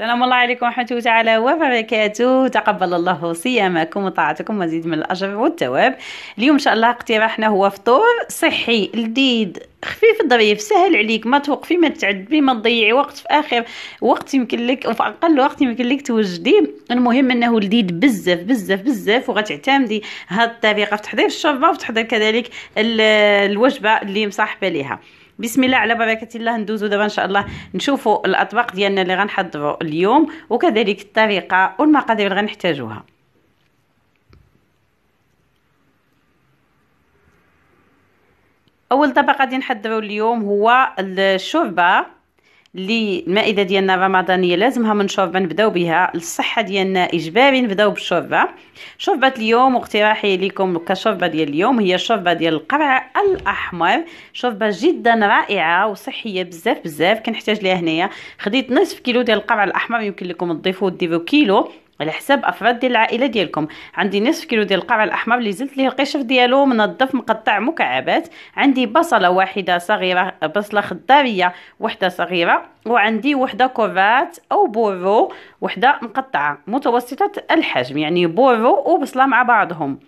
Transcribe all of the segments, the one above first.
السلام الله عليكم ورحمة الله تعالى وبركاته تقبل الله صيامكم وطاعتكم وزيد من الأجر والثواب اليوم إن شاء الله اقتراحنا هو فطور صحي لذيذ خفيف الظريف سهل عليك ما توقفي ما تعذبي ما تضيعي وقت في اخر وقت يمكن لك وفي اقل وقت يمكن لك توجديه المهم انه لذيذ بزاف بزاف بزاف وغتعتمدي هاد الطريقه في تحضير الشوربه وفي تحضير كذلك الوجبه اللي مصاحبه ليها بسم الله على بركه الله ندوزو دابا ان شاء الله نشوفوا الاطباق ديالنا اللي غنحضروا اليوم وكذلك الطريقه والمقادير اللي غنحتاجوها اول طبق غادي نحضروا اليوم هو الشوربه اللي المائده ديالنا الرمضانيه لازمها من شوربه نبداو بها الصحه ديالنا اجباري نبداو بالشوربه شوربه اليوم واقتراحي لكم كشوربه ديال اليوم هي شوربه ديال القرع الاحمر شوربه جدا رائعه وصحيه بزاف بزاف كنحتاج ليها هنايا خديت نصف كيلو ديال القرع الاحمر يمكن لكم تضيفوه ديرو كيلو على حساب افراد ديال العائله ديالكم عندي نصف كيلو ديال القرع الاحمر اللي زلت ليه القشر ديالو منظف مقطع مكعبات عندي بصله واحده صغيره بصله خضاريه وحده صغيره وعندي وحده كوفات او بورو وحده مقطعه متوسطه الحجم يعني بورو وبصله مع بعضهم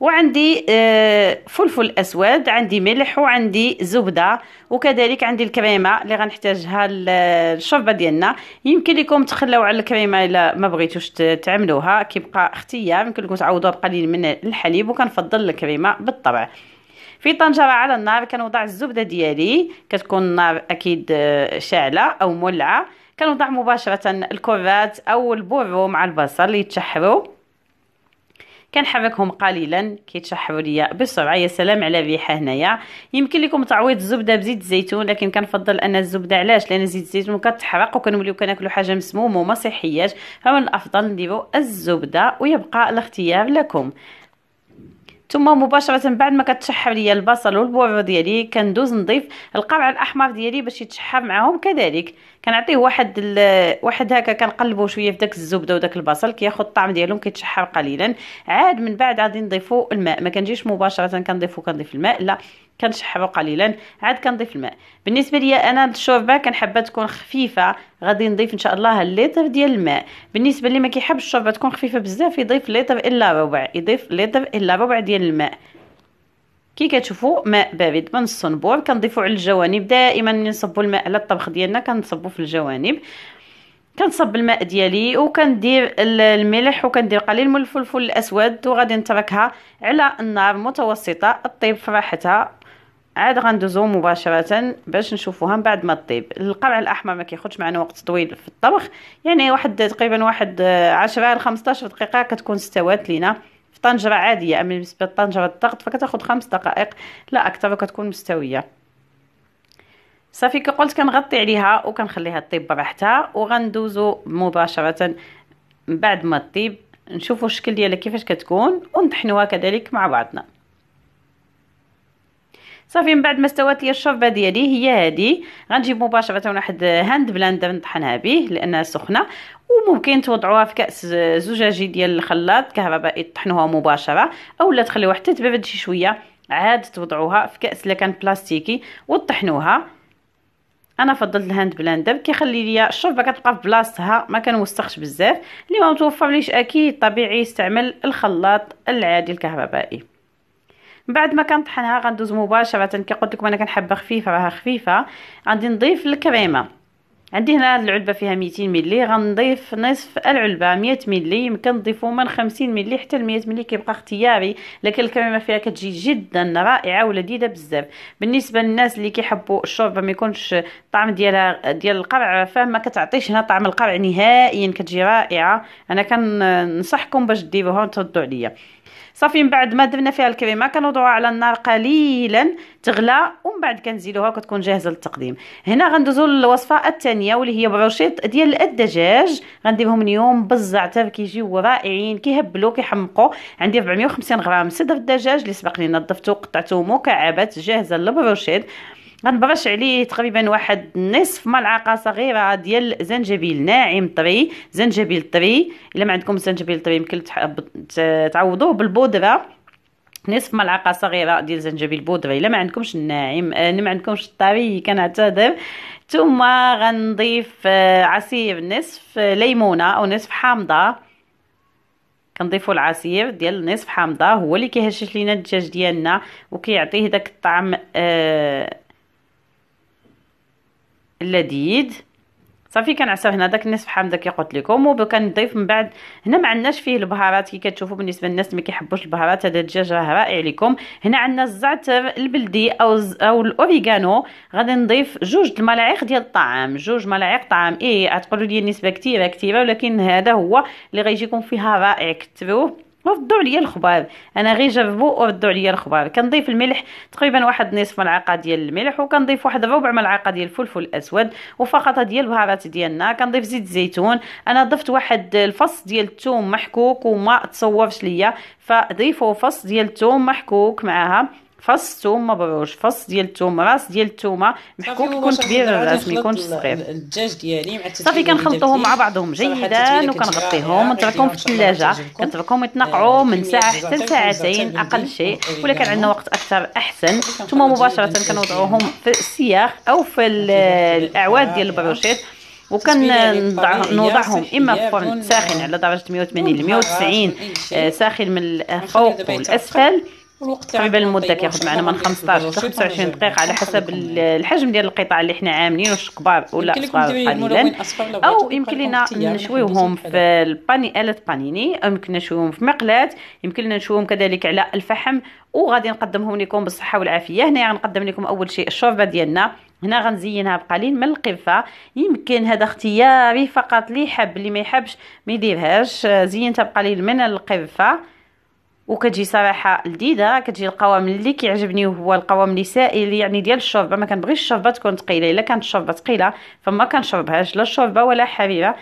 وعندي آه، فلفل اسود عندي ملح وعندي زبده وكذلك عندي الكريمه اللي غنحتاجها للشوربه ديالنا يمكن لكم تخلاو على الكريمه الا ما بغيتوش تعملوها كيبقى اختيار يمكن لكم تعوضوها بقليل من الحليب وكنفضل الكريمه بالطبع في طنجره على النار كنوضع الزبده ديالي كتكون النار اكيد آه، شاعله او مولعه كنوضع مباشره الكرات او البرو مع البصل يتشحروا كنحركهم قليلا كيتشحروا ليا بسرعه يا سلام على ريحه هنايا يمكن لكم تعويض الزبده بزيت الزيتون لكن كنفضل ان الزبده علاش لان زيت الزيتون كتحرق وكنوليو كناكلو حاجه مسمومه وما صحياش فمن الافضل نديرو الزبده ويبقى الاختيار لكم ثم مباشره بعد ما كتشحب ليا البصل والبوعو ديالي كندوز نضيف القرع الاحمر ديالي باش يتشحر معاهم كذلك كنعطيه واحد واحد هكا كنقلبو شويه في داك الزبده وداك البصل كياخذ الطعم ديالهم كيتشحر قليلا عاد من بعد غادي نضيفو الماء ما كنجيش مباشره كنضيفو كنضيف الماء لا كنشحبو قليلا عاد كنضيف الماء بالنسبه ليا انا الشوربه كنحبها تكون خفيفه غادي نضيف ان شاء الله الليتر ديال الماء بالنسبه اللي ما كيحبش الشوربه تكون خفيفه بزاف يضيف لتر الا ربع يضيف لتر الا ربع ديال الماء كي كتشوفوا ماء بارد من الصنبور كنضيفو على الجوانب دائما ملي نصبو الماء على الطبخ ديالنا كنصبو في الجوانب كنصب الماء ديالي وكندير الملح وكندير قليل من الفلفل الاسود وغادي نتركها على النار متوسطه طيب في راحتها عاد غندوزو مباشره باش نشوفوها من بعد ما طيب القمع الاحمر ما كياخدش معنا وقت طويل في الطبخ يعني واحد تقريبا واحد 10 ل 15 دقيقه كتكون استوات لينا في طنجره عاديه اما بالنسبه لطنجره الضغط فكتاخد خمس دقائق لا اكثر وكتكون مستويه صافي كي قلت كنغطي عليها وكنخليها طيب براحتها وغندوزو مباشره بعد ما طيب نشوفوا الشكل ديالها كيفاش كتكون ونطحنوها كذلك مع بعضنا صافي من بعد ما استوات لي الشوربه ديالي هي هذه غنجيب مباشره واحد هاند بلاندر نطحنها به لانها سخنه وممكن توضعوها في كاس زجاجي ديال الخلاط كهربائي تطحنوها مباشره اولا تخليوها حتى تبرد شي شويه عاد توضعوها في كاس لا كان بلاستيكي وطحنوها انا فضلت الهاند بلاندر كيخلي ليا الشوربه كتبقى في بلاصتها ما كنوسخش بزاف اللي ما متوفرليش اكيد طبيعي يستعمل الخلاط العادي الكهربائي بعد ما كنطحنها غندوز مباشره كي قلت لكم انا كنحبها خفيفه راها خفيفه غادي نضيف الكريمه عندي هنا العلبه فيها 200 ملي غنضيف نصف العلبه 100 ملي يمكن نضيفو من 50 ملي حتى ل 100 ملي كيبقى اختياري لكن الكريمه فيها كتجي جدا رائعه ولذيذه بزاف بالنسبه للناس اللي كيحبوا الشوربه ما يكونش الطعم ديالها ديال القرع فما كتعطيش هنا طعم القرع نهائيا كتجي رائعه انا كننصحكم باش ديروها وتردوا عليا صافي من بعد ما درنا فيها الكريمه كنوضعوها على النار قليلا تغلى ومن بعد كنزيدوها كتكون جاهزه للتقديم هنا غندوزو للوصفه الثانيه واللي هي بروشيط ديال الدجاج غنديرهم اليوم بالزعتر كيجيو رائعين كيهبلوا كيحمقوا عندي 450 غرام صدر الدجاج اللي سبق لي نظفته وقطعته مكعبات جاهزه للبروشيط غنبرش عليه تقريبا واحد نصف ملعقه صغيره ديال زنجبيل ناعم طري زنجبيل طري الا ما عندكم زنجبيل طري يمكن تعوضوه بالبودره نصف ملعقه صغيره ديال زنجبيل بودره الا ما عندكمش الناعم آه، الا ما عندكمش الطري كنعتذر ثم غنضيف آه، عصير نصف آه، ليمونه او نصف حامضه كنضيفوا العصير ديال نصف حامضه هو اللي كيهشش لينا الدجاج ديالنا وكيعطيه داك الطعم آه لذيذ صافي كنعساو هنا داك النصف حامض كي قلت لكم وكنضيف من بعد هنا ما عندناش فيه البهارات كي كتشوفوا بالنسبه للناس اللي ما كيحبوش البهارات هذا الدجاج راه رائع لكم هنا عندنا الزعتر البلدي او او الاوريغانو غادي نضيف جوج الملاعق ديال الطعام جوج ملاعق طعام ايه تقولوا لي النسبه كثيره كثيره ولكن هذا هو اللي غيجيكم فيها رائع كثروه ردوا عليا الخبار انا غير جابو وردوا عليا الخبار كنضيف الملح تقريبا واحد نصف ملعقه ديال الملح وكنضيف واحد ربع ملعقه ديال الفلفل الاسود وفقط ديال البهارات ديالنا كنضيف زيت الزيتون انا ضفت واحد الفص ديال الثوم محكوك وما تصورش ليا فضيفوا فص ديال الثوم محكوك معاها فص ثوم مبروش فص ديال الثوم راس ديال الثومه محكوك يكون كبير الراس ما يكونش صغير الدجاج ديالي مع صافي كنخلطوهم مع بعضهم جيدا وكنغطيهم ونتركهم يعني في الثلاجه كنتركهم يتنقعوا آه، من ساعه حتى طيب، لساعتين اقل شيء ولا كان عندنا وقت اكثر احسن ثم طيب، مباشره كنوضعوهم في السياخ او في الاعواد ديال آه، البروشيت وكنوضعهم اما في فرن ساخن آه، على درجه 180 ل 190 ساخن من الفوق والاسفل الوقت تقريبا المده كياخذ معنا من 15 حتى 25 دقيقه على حسب الحجم ديال القطع اللي حنا عاملين واش كبار ولا صغار قليلا او يمكن لنا نشويوهم في الباني الات بانيني يمكن نشويوهم في مقلات يمكن لنا نشويوهم كذلك على الفحم وغادي نقدمهم لكم بالصحه والعافيه هنا يعني لكم اول شيء الشوربه ديالنا هنا غنزينها بقليل من القرفه يمكن هذا اختياري فقط اللي حب اللي ما يحبش ما يديرهاش آه، زينتها بقليل من القرفه وكتجي صراحه لذيذه كتجي القوام اللي كيعجبني هو القوام اللي سائل يعني ديال الشوربه ما كنبغيش الشوربه تكون ثقيله الا كانت الشوربه ثقيله فما كنشربهاش لا الشوربه ولا حريره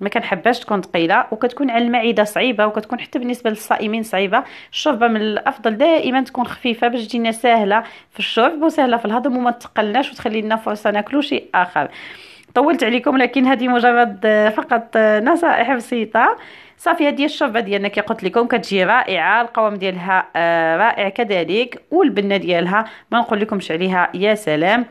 ما كنحبهاش تكون ثقيله وكتكون على المعده صعيبه وكتكون حتى بالنسبه للصائمين صعيبه الشوربه من الافضل دائما تكون خفيفه باش تجينا ساهله في الشرب وسهله في الهضم وما تقلناش وتخلي لنا فرصه ناكلو شيء اخر طولت عليكم لكن هذه مجرد فقط نصائح بسيطه صافي هذه الشوربه ديالنا كي قلت لكم كتجي رائعه القوام ديالها آه، رائع كذلك والبنه ديالها ما نقول لكمش عليها يا سلام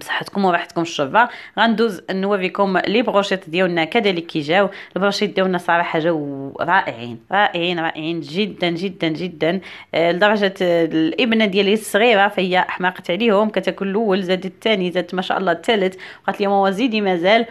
بصحتكم وراحتكم الشوربه غندوز نوريكم لي بروشيط ديالنا كذلك كي جاو البروشيط ديالنا صراحه جاو رائعين رائعين رائعين جدا جدا جدا آه، لدرجه الابنه ديالي الصغيره فهي حماقت عليهم كتاكل الاول زادت الثاني زادت ما شاء الله الثالث قالت لي ماما زيدي مازال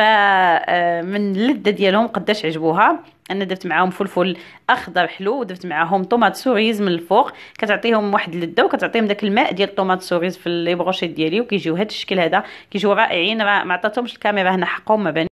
فمن اللذه ديالهم قداش عجبوها انا درت معاهم فلفل اخضر حلو ودرت معاهم طوماط سوريز من الفوق كتعطيهم واحد اللذه وكتعطيهم داك الماء ديال الطوماط سوريز في لي بروشيت ديالي وكيجيو هذا الشكل هذا كيجيو رائعين ما عطاتهمش الكاميرا هنا حقهم ما بان